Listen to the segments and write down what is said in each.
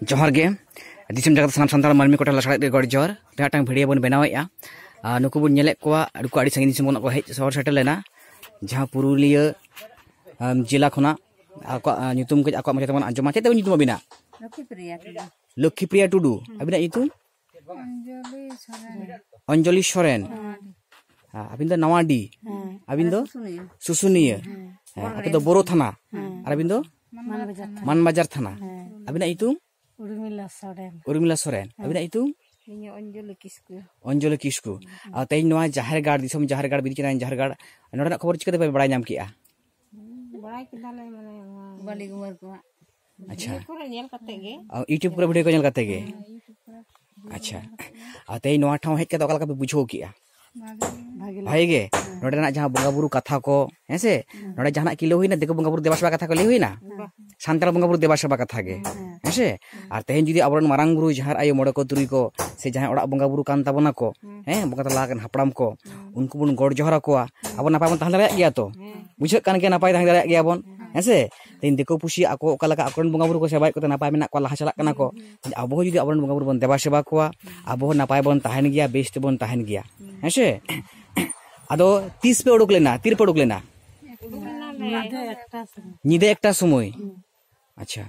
ᱡᱚᱦᱟᱨ ᱜᱮ ᱫᱤᱥᱚᱢ ᱡᱟᱠᱟᱛ ᱥᱟᱱᱟᱢ ᱥᱟᱱᱛᱟᱲ ᱢᱟᱹᱱᱢᱤ ᱠᱚᱴᱷᱮᱱ ᱞᱟᱥᱟᱲᱦᱮᱫ ᱜᱮ ᱜᱚᱰ ᱡᱚᱦᱟᱨ ᱡᱟᱦᱟᱸᱴᱟᱝ ᱵᱷᱤᱰᱭᱳ ᱵᱚᱱ ᱵᱮᱱᱟᱣᱮᱫᱼᱟ ᱱᱩᱠᱩ ᱵᱚᱱ ᱧᱮᱞᱮᱫ ᱠᱚᱣᱟ ᱱᱩᱠᱩ ᱟᱹᱰᱤ ᱥᱟᱺᱜᱤᱧ ᱫᱤᱥᱚᱢ ᱠᱷᱚᱱᱟᱜ ᱠᱚ ᱦᱮᱡ ᱥᱚᱦᱚᱨ ᱥᱮᱴᱮᱨ ᱞᱮᱱᱟ ᱡᱟᱦᱟᱸ ᱯᱩᱨᱩᱞᱤᱭᱟᱹ ᱡᱮᱞᱟ ᱠᱷᱚᱱᱟᱜ ᱟᱠᱚᱣᱟᱜ ᱧᱩᱛᱩم ᱠᱟᱹᱡ ᱟᱠᱚᱣᱟᱜ ᱢᱚᱪᱟ ᱛᱮᱵᱚᱱ ᱟᱸᱡᱚᱢᱟ ᱪᱮᱫ ᱛᱮᱵᱚᱱ ᱧᱩᱛᱩᱢ ᱟᱵᱤᱱᱟ ᱞᱚᱠᱠᱷᱤ ᱯᱨᱤᱭᱟ ᱴᱩᱰᱩ ᱟᱵᱤᱱᱟᱜ ᱧᱩᱛᱩᱢ ᱚᱧᱡᱚᱞᱤ ᱥᱚᱨᱮᱱ ᱟᱵᱤᱱ ᱫᱚ ᱱᱟᱣᱟᱰᱤ ᱟᱵᱤᱱ ᱫᱚ ᱥᱩᱥᱩᱱᱤᱭᱟᱹ ᱟᱯᱮ ᱫᱚ ᱵᱚᱨᱚ ᱛᱷᱟᱱᱟ ᱟᱨ ᱟᱵᱤᱱ ᱫᱚ ᱢᱟᱱᱵᱟᱡᱟᱨ ᱛᱷᱟᱱᱟ ᱟᱵᱤᱱᱟᱜ ᱧᱩᱛᱩᱢ Urmila Soren. Urmila Soren. ᱟᱹᱵᱤᱱᱟᱜ ᱧᱩᱛᱩᱢ? ᱤᱧᱟᱹᱜ ᱚᱧᱡᱚᱞᱤ ᱠᱤᱥᱠᱩ. ᱚᱧᱡᱚᱞᱤ ᱠᱤᱥᱠᱩ. ᱟᱨ ᱛᱮᱦᱮᱧ ᱱᱚᱣᱟ ᱡᱟᱦᱮᱨ ᱜᱟᱲ ᱫᱤᱥᱚᱢ ᱡᱟᱦᱮᱨ ᱜᱟᱲ ᱵᱤᱫ ᱠᱮᱫᱟ ᱡᱟᱦᱮᱨ ᱜᱟᱲ ᱱᱚᱰᱮᱱᱟᱜ ᱠᱷᱚᱵᱚᱨ ᱪᱤᱠᱟᱹᱛᱮ ᱯᱮ ᱵᱟᱲᱟᱭ ᱧᱟᱢ ᱠᱮᱜᱼᱟ? ᱵᱟᱲᱟᱭ ᱠᱮᱫᱟᱞᱮ ᱢᱟᱱᱮ ᱵᱟᱹᱞᱤ ᱜᱩᱢᱟᱹᱨ ᱠᱚᱣᱟᱜ. ᱟᱪᱪᱷᱟ. ᱧᱮᱞ ᱠᱟᱛᱮ ᱜᱮ. ᱤᱭᱩᱴᱤᱭᱩᱵ ᱠᱚᱨᱮ ᱵᱷᱤᱰᱤᱭᱳ ᱠᱚ ᱧᱮᱞ ᱠᱟᱛᱮ ᱜᱮ. ᱟᱪᱪᱷᱟ. ᱟᱨ ᱛᱮᱦᱮᱧ ᱱᱚᱣᱟ ᱴᱷᱟᱶ ᱦᱮᱡ ᱠᱟᱛᱮ ᱚᱠᱟ ᱞᱮᱠᱟ ᱯᱮ ᱵᱩᱡᱷᱟᱹᱣ ᱠᱮᱜᱼᱟ? ᱵᱷᱟᱜᱮ ᱜᱮ ᱱᱚᱰᱮᱱᱟᱜ ᱡᱟᱦᱟᱸ ᱵᱚᱸᱜᱟ ᱵᱩᱨᱩ ᱠᱟᱛᱷᱟ ᱠᱚ ᱦᱮᱸᱥᱮ ᱱᱚᱰᱮ ᱡᱟᱦᱟᱱᱟᱜ ᱠᱤ ᱞᱟᱹᱭ ᱦᱩᱭᱱᱟ ᱫᱤᱠᱩ ᱵᱚᱸᱜᱟ ᱵᱩᱨᱩ ᱫᱮᱵᱟ ᱥᱮᱵᱟ ᱠᱟᱛᱷᱟ ᱠᱚ ᱞᱟᱹᱭ ᱦᱩᱭᱱᱟ ᱥᱟᱱᱛᱟᱲ ᱵᱚᱸᱜᱟ ᱵᱩᱨᱩ ᱫᱮᱵᱟ ᱥᱮᱵᱟ ᱠᱟᱛᱷᱟ ᱜᱮ ᱦᱮᱸᱥᱮ ᱟᱨ ᱛᱮᱦᱮᱧ ᱡᱩᱫᱤ ᱟᱵᱚᱨᱮᱱ ᱢᱟᱨᱟᱝ ᱵᱩᱨᱩ ᱡᱟᱦᱟᱸ ᱟᱭᱳ ᱢᱚᱬᱮ ᱠᱚ ᱛᱩᱨᱩᱭ ᱠᱚ ᱥᱮ ᱡᱟᱦᱟᱸᱭ ᱚᱲᱟᱜ ᱵᱚᱸᱜᱟ ᱵᱩᱨᱩ ᱠᱟᱱ ᱛᱟᱵᱚᱱᱟ ᱠᱚ ᱦᱮᱸ ᱵᱚᱸᱜᱟ ᱛᱟᱞᱟ ᱟᱠᱟᱱ ᱦᱟᱯᱲᱟᱢ ᱠᱚ ᱩᱱᱠᱩ ᱵᱚᱱ ᱜᱚᱲ ᱡᱚᱦᱟᱨ ᱟᱠᱚᱣᱟ ᱟᱵᱚ ᱱᱟᱯᱟᱭ ᱵᱚᱱ ᱛᱟᱦᱮᱸ ᱫᱟᱲᱮᱭᱟᱜ ᱜᱮᱭᱟ ᱛᱚ ᱵᱩᱡᱷᱟᱹᱜ ᱠᱟᱱ ᱜᱮᱭᱟ ᱱᱟᱯᱟᱭ ᱛᱟᱦᱮᱸ ᱫᱟᱲᱮᱭᱟᱜ ᱜᱮᱭᱟ ᱵᱚᱱ ᱦᱮᱸᱥᱮ ᱛᱮᱦᱮᱧ ᱫᱤᱠᱩ ᱯᱩᱥᱤ ᱟᱠᱚ ᱚᱠᱟ ᱞᱮᱠᱟ ᱟᱠᱚᱨᱮᱱ ᱵᱚᱸᱜᱟ ᱵᱩᱨᱩ ᱠᱚ ᱥᱮᱵᱟᱭᱮᱫ ᱠᱚᱛᱮ ᱱᱟᱯᱟᱭ ᱢᱮᱱᱟᱜ ᱠᱚᱣᱟ ᱞᱟᱦᱟ ᱪᱟᱞᱟᱜ ᱠᱟᱱᱟ ᱠᱚ ᱟᱵᱚ ᱦᱚᱸ ᱡᱩᱫᱤ ᱟᱵᱚᱨᱮᱱ ᱵᱚᱸᱜᱟ ᱵᱩᱨᱩ ᱵᱚᱱ ᱫᱮᱵᱟ ᱥᱮᱵᱟ ᱠᱚᱣᱟ ᱟᱵᱚ ᱦᱚᱸ ᱱᱟᱯᱟᱭ ᱵᱚᱱ ᱛᱟᱦᱮᱱ ᱜᱮᱭᱟ ᱵᱮᱥ ᱛᱮᱵᱚᱱ ᱛᱟᱦᱮᱱ ᱜᱮᱭᱟ ᱦᱮᱸᱥᱮ ᱟᱫᱚ ᱛᱤᱥ ᱯᱮ ᱩᱰᱩᱠ ᱞᱮᱱᱟ ᱛᱤᱨᱮᱯᱮ ᱩᱰᱩᱠ ᱞᱮᱱᱟ ᱧᱤᱫᱟᱹ ᱮᱠᱴᱟ ᱥᱚᱢᱚᱭ ᱟᱪᱪᱷᱟ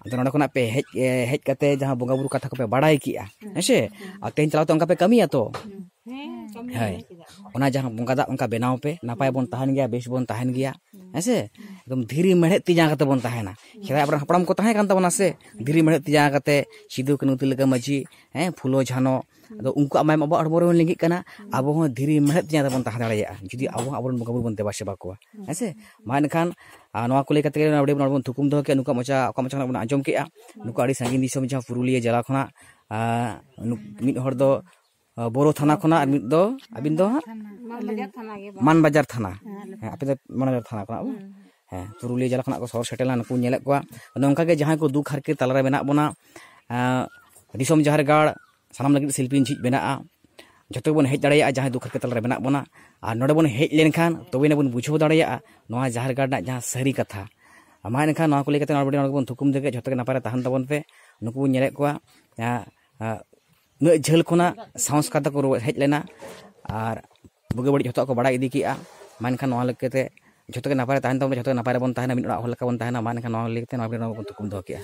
ᱟᱫᱚ ᱱᱚᱰᱮ ᱠᱷᱚᱱᱟᱜ ᱯᱮ ᱦᱮᱡ ᱦᱮᱡ ᱠᱟᱛᱮ ᱡᱟᱦᱟᱸ ᱵᱚᱸᱜᱟ ᱵᱩᱨᱩ ᱠᱟᱛᱷᱟ ᱠᱚᱯᱮ ᱵᱟᱲᱟᱭ ᱠᱮᱜᱼᱟ ᱦᱮᱸᱥᱮ ᱟᱨ ᱛᱮᱦᱮᱧ ᱪᱟᱞᱟᱣ ᱛᱮ ᱚᱱᱠᱟ ᱯᱮ ᱠᱟᱹᱢᱤᱭᱟ ᱛᱚ ᱦᱮᱸ ᱚᱱᱟ ᱡᱟᱦᱟᱸ ᱵᱚᱸᱜᱟ ᱫᱟᱜ ᱚᱱᱠᱟ ᱵᱮᱱᱟᱣ ᱯᱮ ᱱᱟᱯᱟᱭ ᱵᱚᱱ ᱛᱟᱦᱮᱱ ᱜᱮᱭᱟ ᱵᱮᱥ ᱵᱚᱱ ᱛᱟᱦᱮᱱ ᱜᱮᱭᱟ ᱦᱮᱸᱥᱮ ᱮᱠᱫᱚᱢ ᱫᱷᱤᱨᱤ ᱢᱮᱲᱦᱮᱫ ᱛᱤ ᱡᱟᱸᱜᱟ ᱠᱟᱛᱮ ᱵᱚᱱ ᱛᱟᱦᱮᱱᱟ ᱥᱮᱫᱟᱭ ᱟᱵᱚᱨᱮᱱ ᱦᱟᱯᱲᱟᱢ ᱠᱚ ᱛᱟᱦᱮᱸ ᱠᱟᱱ ᱛᱟᱵᱚᱱᱟ ᱥᱮ ᱫᱷᱤᱨᱤ ᱢᱮᱲᱦᱮᱫ ᱛᱤ ᱡᱟᱸᱜᱟ ᱠᱟᱛᱮ ᱥᱤᱫᱩ ᱠᱟᱹᱱᱦᱩ ᱛᱤᱞᱠᱟᱹ ᱢᱟᱹᱡᱷᱤ ᱦᱮᱸ ᱯᱷᱩᱞᱳ ᱡᱷᱟᱱᱚ ᱟᱫᱚ ᱩᱱᱠᱩᱣᱟᱜ ᱢᱟᱭᱟᱢ ᱟᱵᱚᱣᱟᱜ ᱦᱚᱲᱢᱚ ᱨᱮᱵᱚᱱ ᱞᱤᱸᱜᱤᱜ ᱠᱟᱱᱟ ᱟᱵᱚ ᱦᱚᱸ ᱫᱷᱤᱨᱤ ᱢᱮᱲᱦᱮᱫ ᱛᱤ ᱡᱟᱸᱜᱟ ᱛᱮᱵᱚᱱ ᱛᱟᱦᱮᱸ ᱫᱟᱲᱮᱭᱟᱜᱼᱟ ᱡᱩᱫᱤ ᱟᱵᱚ ᱦᱚᱸ ᱟᱵᱚᱨᱮᱱ ᱵᱚᱸᱜᱟ ᱵᱩᱨᱩ ᱵᱚᱱ ᱫᱮᱵᱟ ᱥᱮᱵᱟ ᱠᱚᱣᱟ ᱦᱮᱸ ᱥᱮ ᱢᱟ ᱮᱱᱠᱷᱟᱱ ᱱᱚᱣᱟ ᱠᱚ ᱞᱟᱹᱭ ᱠᱟᱛᱮ ᱱᱚᱰᱮ ᱵᱚᱱ ᱛᱷᱩᱠᱩᱢ ᱫᱚᱦᱚ ᱠᱮᱜᱼᱟ ᱱᱩᱠᱩᱣᱟᱜ ᱢᱚᱪᱟ ᱚᱠᱟ ᱢᱚᱪᱟ ᱠᱷᱚᱱᱟᱜ ᱵᱚᱱ ᱟᱸᱡᱚᱢ ᱠᱮᱜᱼᱟ ᱱᱩᱠᱩ ᱟᱹᱰᱤ ᱥᱟᱺᱜᱤᱧ ᱫᱤᱥᱚᱢ ᱡᱟᱦᱟᱸ ᱯᱩᱨᱩᱞᱤᱭᱟᱹ ᱡᱮᱞᱟ ᱠᱷᱚᱱᱟᱜ ᱢᱤᱫ ᱦᱚᱲ ᱫᱚ ᱵᱳᱨᱳ ᱛᱷᱟᱱᱟ ᱠᱷᱚᱱᱟᱜ ᱟᱨ ᱢᱤᱫ ᱫᱚ ᱟᱹᱵᱤᱱ ᱫᱚ ᱦᱟᱸᱜ মানবাজার থানা হ্যাঁ আপনি তো মানবাজার থানা पुरुलिया जिला को सहर सेटे नुक ने जहाँ को दुख हारके तलारे मे जहारगढ़ सामना लगे शिल्पी झिज बना जो बन हज दाया जहाँ दुख हारके तलारे बोना और नोब हज लेखान तबीना बन बुझे दाया जहारगढ़ जहाँ सारी कथा मैं इनखान को थुकुम देखे जो नपाय तहन तब नुक बन को नाक झल खुना संस्कार तक रुआ लेना और बुगे बड़ी जो बड़ा इदी के मैं खान लगे ᱡᱚᱛᱚ ᱜᱮ ᱱᱟᱯᱟᱭ ᱛᱟᱦᱮᱱ ᱛᱟᱵᱚᱱ ᱡᱚᱛᱚ ᱜᱮ ᱱᱟᱯᱟᱭ ᱨᱮᱵᱚᱱ ᱛᱟᱦᱮᱱᱟ ᱢᱤᱫ ᱚᱲᱟᱜ ᱦᱚᱲ ᱞᱮᱠᱟ ᱵᱚᱱ ᱛᱟᱦᱮᱱᱟ ᱢᱟ ᱮᱱᱠᱷᱟᱱ ᱱᱚᱣᱟ ᱞᱟᱹᱭ ᱠᱟᱛᱮ ᱱᱚᱣᱟ ᱵᱷᱤᱰᱤᱭᱳ ᱠᱩᱠᱢᱩ ᱫᱚᱦᱚ ᱠᱮᱜᱼᱟ